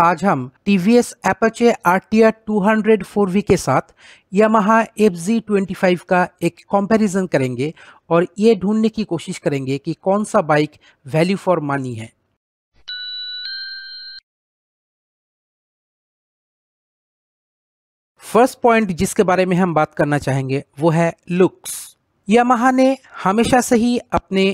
आज हम T V S Apache R T R two hundred four V के साथ Yamaha F Z twenty five का एक कंपैरिजन करेंगे और ये ढूंढने की कोशिश करेंगे कि कौन सा बाइक वैल्यू फॉर मनी है फर्स्ट पॉइंट जिसके बारे में हम बात करना चाहेंगे वो है लुक्स यामाहा ने हमेशा से ही अपने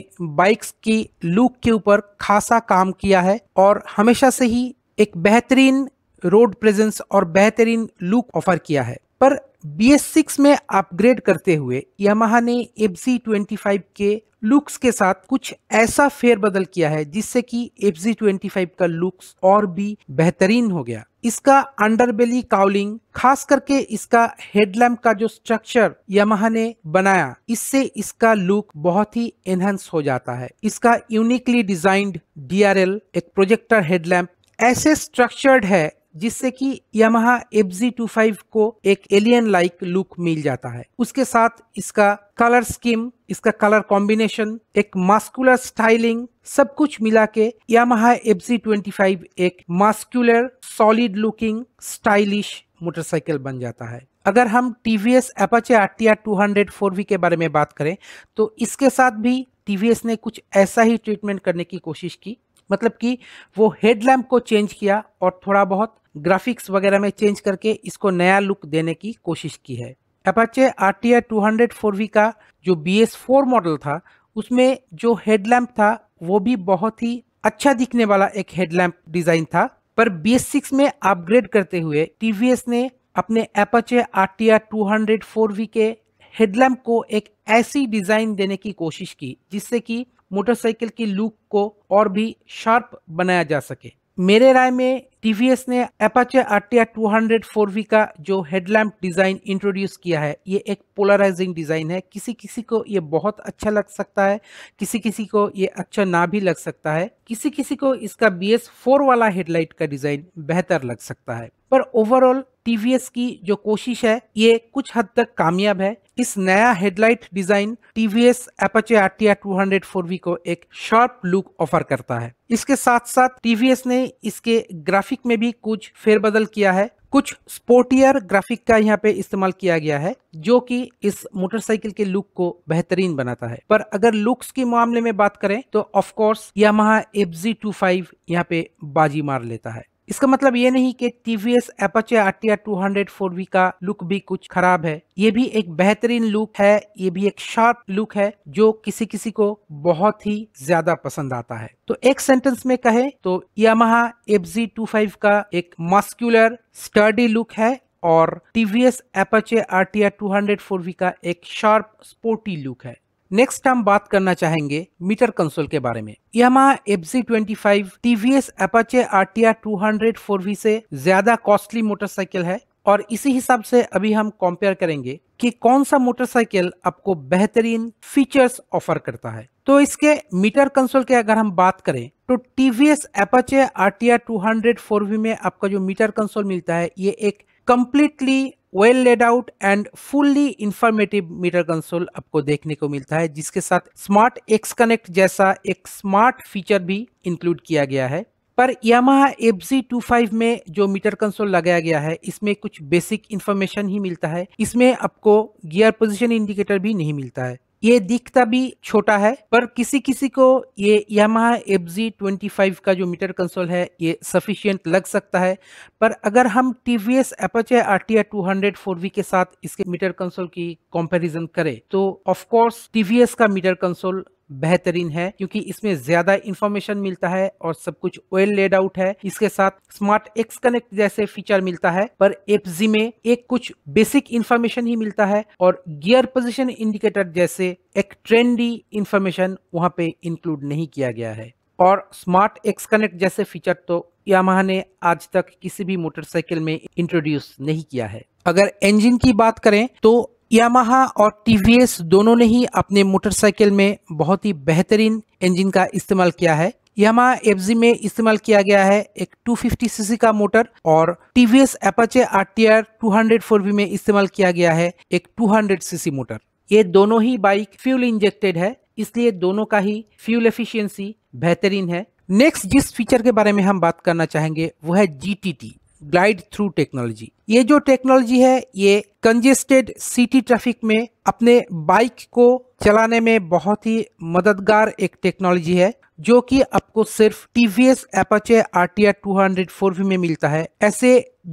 बाइक्स की लुक के ऊपर खासा काम किया है और हमेशा से ही एक बेहतरीन रोड प्रेजेंस और बेहतरीन लुक ऑफर किया है पर बी एस सिक्स में अपग्रेड करते हुए यमहा ने एफ जी ट्वेंटी फाइव के लुक्स के साथ कुछ ऐसा बदल किया है जिससे कि एफ जी ट्वेंटी फाइव का लुक्स और भी बेहतरीन हो गया इसका अंडरबेली काउलिंग खास करके इसका हेडलैम्प का जो स्ट्रक्चर यमहा ने बनाया इससे इसका लुक बहुत ही एनहेंस हो जाता है इसका यूनिकली डिजाइंड डीआरएल एक प्रोजेक्टर हेडलैम्प ऐसे स्ट्रक्चर्ड है जिससे कि Yamaha F Z two five को एक एलियन लाइक लुक मिल जाता है उसके साथ इसका कलर स्कीम इसका कलर कॉम्बिनेशन एक मास्कुलर स्टाइलिंग सब कुछ मिला के Yamaha F Z twenty five एक muscular solid looking stylish motorcycle बन जाता है अगर हम T V S Apache R T R two hundred four V के बारे में बात करें तो इसके साथ भी टीवीएस ने कुछ ऐसा ही ट्रीटमेंट करने की कोशिश की मतलब कि वो हेडलैम्प को चेंज किया और थोड़ा बहुत ग्राफिक्स वगैरह में चेंज करके इसको नया लुक देने की कोशिश की है Apache R T R two hundred four V का जो बी एस फोर मॉडल था उसमें जो हेडलैम्प था वो भी बहुत ही अच्छा दिखने वाला एक हेडलैम्प डिज़ाइन था पर बी एस सिक्स में अपग्रेड करते हुए टी वी एस ने अपने Apache R T R two hundred four V के हेडलैम्प को एक ऐसी डिज़ाइन देने की कोशिश की जिससे कि मोटरसाइकिल की लुक को और भी शार्प बनाया जा सके मेरे राय में टीवीएस ने एपाचे आरटीआर फोर वी का जो हेडलैम्प डिज़ाइन इंट्रोड्यूस किया है ये एक पोलराइजिंग डिज़ाइन है किसी किसी को ये बहुत अच्छा लग सकता है किसी किसी को ये अच्छा ना भी लग सकता है किसी किसी को इसका बी एस फोर वाला हेडलाइट का डिज़ाइन बेहतर लग सकता है पर ओवरऑल टीवीएस की जो कोशिश है ये कुछ हद तक कामयाब है इस नया headlight design TVS Apache RTR four V को एक शार्प लुक ऑफर करता है इसके साथ साथ टीवीएस ने इसके ग्राफिक में भी कुछ फेरबदल किया है कुछ स्पोर्टियर ग्राफिक का यहाँ पे इस्तेमाल किया गया है जो कि इस मोटरसाइकिल के लुक को बेहतरीन बनाता है पर अगर लुक्स के मामले में बात करें तो of course Yamaha F Z two five यहाँ पे बाजी मार लेता है इसका मतलब ये नहीं कि T V S Apache R T R two hundred four V का लुक भी कुछ खराब है ये भी एक बेहतरीन लुक है ये भी एक शार्प लुक है जो किसी किसी को बहुत ही ज्यादा पसंद आता है तो एक सेंटेंस में कहे तो Yamaha F Z two five का एक मस्क्यूलर स्टर्डी लुक है और T V S Apache R T R two hundred four V का एक शार्प स्पोर्टी लुक है नेक्स्ट हम बात करना चाहेंगे मीटर कंसोल के बारे में Yamaha F Z twenty five TVS Apache R T R two hundred four V से ज्यादा कॉस्टली मोटरसाइकिल है और इसी हिसाब से अभी हम कंपेयर करेंगे कि कौन सा मोटरसाइकिल आपको बेहतरीन फीचर्स ऑफर करता है तो इसके मीटर कंसोल के अगर हम बात करें तो TVS Apache R T R two hundred four V में आपका जो मीटर कंसोल मिलता है ये एक completely well laid out and fully informative meter console आपको देखने को मिलता है जिसके साथ स्मार्ट एक्स कनेक्ट जैसा एक स्मार्ट फीचर भी इंक्लूड किया गया है पर Yamaha F Z two five में जो मीटर कंसोल लगाया गया है इसमें कुछ बेसिक इन्फॉर्मेशन ही मिलता है इसमें आपको गियर पोजीशन इंडिकेटर भी नहीं मिलता है ये दिखता भी छोटा है पर किसी किसी को ये Yamaha F Z twenty five का जो मीटर कंसोल है ये सफिशियंट लग सकता है पर अगर हम T V S Apache R T R two hundred four V के साथ इसके मीटर कंसोल की कंपैरिजन करें तो ऑफकोर्स टी वी एस का मीटर कंसोल बेहतरीन है क्योंकि इसमें ज्यादा इंफॉर्मेशन मिलता है और सब कुछ वेल लेड आउट है इसके साथ स्मार्ट एक्स कनेक्ट जैसे फीचर मिलता है पर एफ में एक कुछ बेसिक इंफॉर्मेशन ही मिलता है और गियर पोजिशन इंडिकेटर जैसे एक ट्रेंडी इंफॉर्मेशन वहाँ पे इंक्लूड नहीं किया गया है और स्मार्ट एक्स कनेक्ट जैसे फीचर तो यामा ने आज तक किसी भी मोटरसाइकिल में इंट्रोड्यूस नहीं किया है अगर इंजन की बात करें तो यामाहा और टीवीएस दोनों ने ही अपने मोटरसाइकिल में बहुत ही बेहतरीन इंजन का इस्तेमाल किया है यामा एफजी में इस्तेमाल किया गया है एक 250 सीसी का मोटर और टीवीएस एपाचे आरटीआर 200 वी में इस्तेमाल किया गया है एक 200 सीसी मोटर ये दोनों ही बाइक फ्यूल इंजेक्टेड है इसलिए दोनों का ही फ्यूल एफिशिएंसी बेहतरीन है नेक्स्ट जिस फीचर के बारे में हम बात करना चाहेंगे वो है जीटीटी ग्लाइड थ्रू टेक्नोलॉजी ये जो टेक्नोलॉजी है ये कंजेस्टेड सिटी ट्रैफिक में अपने बाइक को चलाने में बहुत ही मददगार एक टेक्नोलॉजी है जो कि आपको सिर्फ T V S Apache R T R two hundred four V में मिलता है ऐसे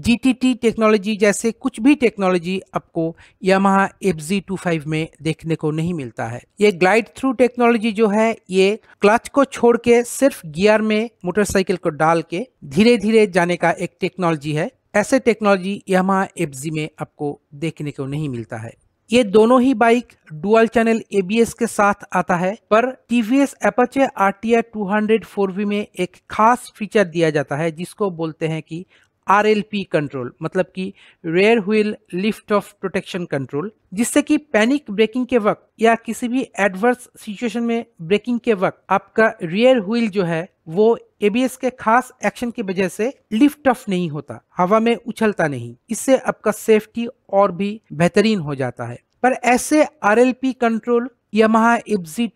जी टी टी टेक्नोलॉजी जैसे कुछ भी टेक्नोलॉजी आपको Yamaha F Z two five में देखने को नहीं मिलता है ये ग्लाइड थ्रू टेक्नोलॉजी जो है ये क्लच को छोड़ के सिर्फ गियर में मोटरसाइकिल को डाल के धीरे धीरे जाने का एक टेक्नोलॉजी है ऐसे टेक्नोलॉजी यमहा एफ जी में आपको देखने को नहीं मिलता है ये दोनों ही बाइक डुअल चैनल एबीएस के साथ आता है पर टीवीएस एपाचे आरटीआर 200 वी में एक खास फीचर दिया जाता है जिसको बोलते हैं कि आर कंट्रोल मतलब कि rear wheel lift off protection control जिससे कि पैनिक ब्रेकिंग के वक्त या किसी भी एडवर्स सिचुएशन में ब्रेकिंग के वक्त आपका रेयर व्हील जो है वो एबीएस के खास एक्शन की वजह से लिफ्ट ऑफ नहीं होता हवा में उछलता नहीं इससे आपका सेफ्टी और भी बेहतरीन हो जाता है पर ऐसे R control Yamaha F Z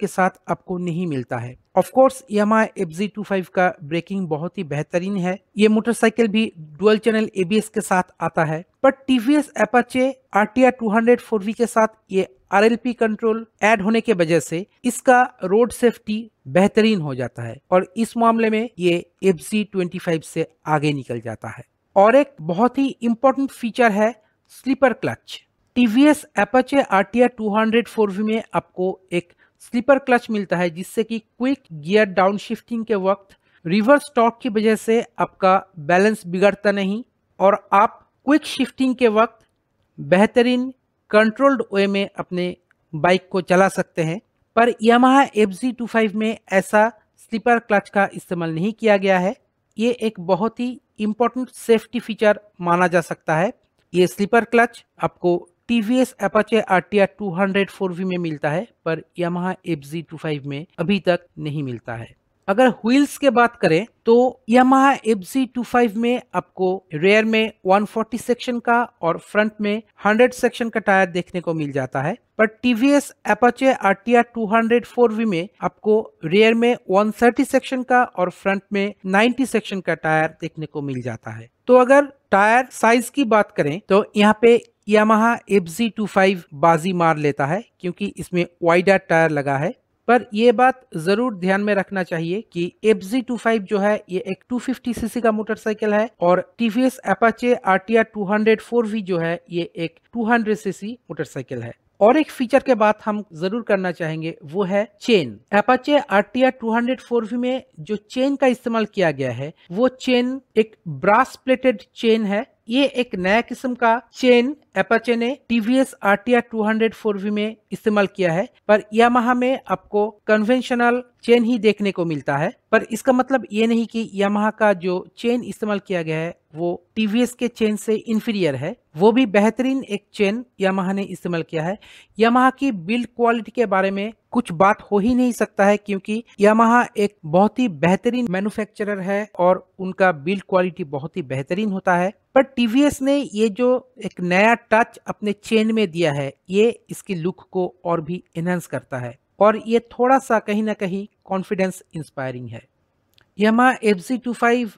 के साथ आपको नहीं मिलता है ऑफकोर्स यमहा एफ जी का ब्रेकिंग बहुत ही बेहतरीन है ये मोटरसाइकिल भी डुअल चैनल एबीएस के साथ आता है पर टीवीएस एपाचे आरटीआर 200 वी के साथ ये आरएलपी कंट्रोल ऐड होने के वजह से इसका रोड सेफ्टी बेहतरीन हो जाता है और इस मामले में ये एफ फाइव से आगे निकल जाता है और एक बहुत ही इम्पोर्टेंट फीचर है slipper clutch T V S Apache R T R two hundred four V में आपको एक स्लीपर क्लच मिलता है जिससे कि क्विक गियर डाउन शिफ्टिंग के वक्त रिवर्स टॉक की वजह से आपका बैलेंस बिगड़ता नहीं और आप क्विक शिफ्टिंग के वक्त बेहतरीन कंट्रोल्ड वे में अपने बाइक को चला सकते हैं पर Yamaha F Z two five में ऐसा स्लीपर क्लच का इस्तेमाल नहीं किया गया है ये एक बहुत ही इम्पोर्टेंट सेफ्टी फीचर माना जा सकता है ये स्लीपर क्लच आपको T V S Apache R T R two hundred four V में मिलता है पर Yamaha F Z two five में अभी तक नहीं मिलता है अगर व्हील्स के बात करें तो यमा एफ जी में आपको रेयर में 140 सेक्शन का और फ्रंट में 100 सेक्शन का टायर देखने को मिल जाता है पर टीवीएस एपाचे आरटीआर वी में आपको रेयर में 130 सेक्शन का और फ्रंट में 90 सेक्शन का टायर देखने को मिल जाता है तो अगर टायर साइज की बात करें तो यहाँ पे यामाहा एफ जी बाजी मार लेता है क्योंकि इसमें वाइडर टायर लगा है पर यह बात ज़रूर ध्यान में रखना चाहिए कि एफ जी टू फाइव जो है ये एक टू फिफ्टी सीसी का मोटरसाइकिल है और TVS Apache R T R two hundred four V जो है ये एक टू हंड्रेड सीसी मोटरसाइकिल है और एक फीचर के बात हम जरूर करना चाहेंगे वो है chain Apache R T R two hundred four V में जो चेन का इस्तेमाल किया गया है वो चेन एक ब्रास प्लेटेड चेन है ये एक नया किस्म का चेन एपाचे ने टीवीएस आरटीआर 200 वी में इस्तेमाल किया है पर यामाहा में आपको कन्वेंशनल चेन ही देखने को मिलता है पर इसका मतलब ये नहीं कि यामाहा का जो चेन इस्तेमाल किया गया है वो टीवीएस के चेन से इन्फीरियर है वो भी बेहतरीन एक चेन यामाहा ने इस्तेमाल किया है यामाहा की बिल्ड क्वालिटी के बारे में कुछ बात हो ही नहीं सकता है क्योंकि यामाहा एक बहुत ही बेहतरीन मैन्युफैक्चरर है और उनका बिल्ड क्वालिटी बहुत ही बेहतरीन होता है पर टीवीएस ने ये जो एक नया टच अपने चेन में दिया है ये इसकी लुक को और भी एनहेंस करता है और ये थोड़ा सा कहीं ना कहीं कॉन्फिडेंस इंस्पायरिंग है Yamaha F Z two five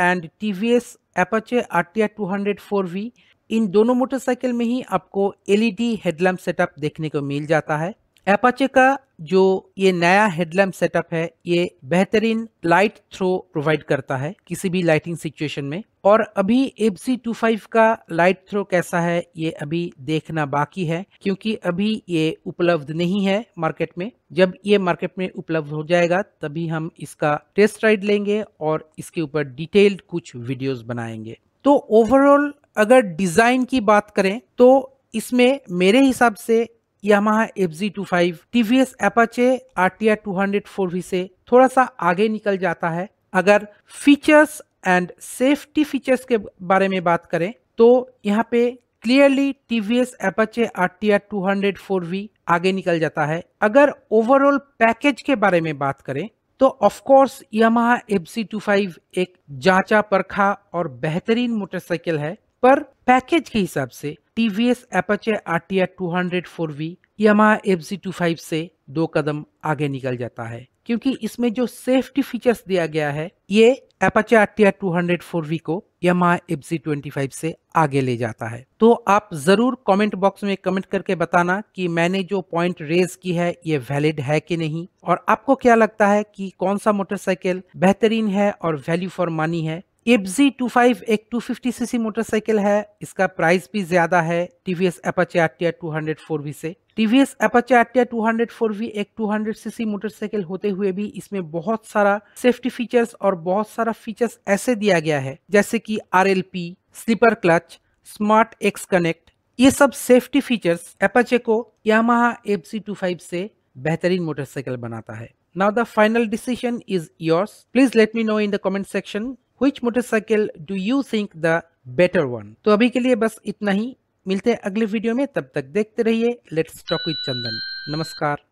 and T V S Apache R two hundred four V इन दोनों मोटरसाइकिल में ही आपको एलईडी हेडलैम्प सेटअप देखने को मिल जाता है एपाचे का जो ये नया हेडलैम्प सेटअप है ये बेहतरीन लाइट थ्रो प्रोवाइड करता है किसी भी लाइटिंग सिचुएशन में और अभी एफ सी टू फाइव का लाइट थ्रो कैसा है ये अभी देखना बाकी है क्योंकि अभी ये उपलब्ध नहीं है मार्केट में जब ये मार्केट में उपलब्ध हो जाएगा तभी हम इसका टेस्ट राइड लेंगे और इसके ऊपर डिटेल्ड कुछ वीडियोज बनाएंगे तो ओवरऑल अगर डिज़ाइन की बात करें तो इसमें मेरे हिसाब से Yamaha F Z two five TVS Apache R T R two hundred four V से थोड़ा सा आगे निकल जाता है अगर फीचर्स एंड सेफ्टी फीचर्स के बारे में बात करें तो यहाँ पे clearly T V S Apache R T R two hundred four V आगे निकल जाता है अगर ओवरऑल पैकेज के बारे में बात करें तो of course Yamaha F C two five एक जांचा परखा और बेहतरीन मोटरसाइकिल है पर पैकेज के हिसाब से TVS Apache R T R two hundred four V Yamaha F Z two five से दो कदम आगे निकल जाता है क्योंकि इसमें जो सेफ्टी फीचर्स दिया गया है ये Apache R T R two hundred four V को Yamaha F Z twenty five से आगे ले जाता है तो आप जरूर कमेंट बॉक्स में कमेंट करके बताना कि मैंने जो पॉइंट रेज की है ये वैलिड है कि नहीं और आपको क्या लगता है कि कौन सा मोटरसाइकिल बेहतरीन है और वैल्यू फॉर मनी है एफ जी टू फाइव एक two fifty C C motorcycle है इसका प्राइस भी ज्यादा है TVS Apache RTR two hundred four V से TVS Apache RTR two hundred four V एक two hundred C C motorcycle होते हुए भी इसमें बहुत सारा सेफ्टी फीचर्स और बहुत सारा फीचर्स ऐसे दिया गया है जैसे कि R L P slipper clutch smart X connect ये सब सेफ्टी फीचर्स एपाचे को Yamaha F Z two five से बेहतरीन मोटरसाइकिल बनाता है Now the final decision is yours. Please let me know in the comment section which motorcycle do you think the better one? तो अभी के लिए बस इतना ही मिलते हैं अगले वीडियो में तब तक देखते रहिए लेट्स टॉक विद चंदन नमस्कार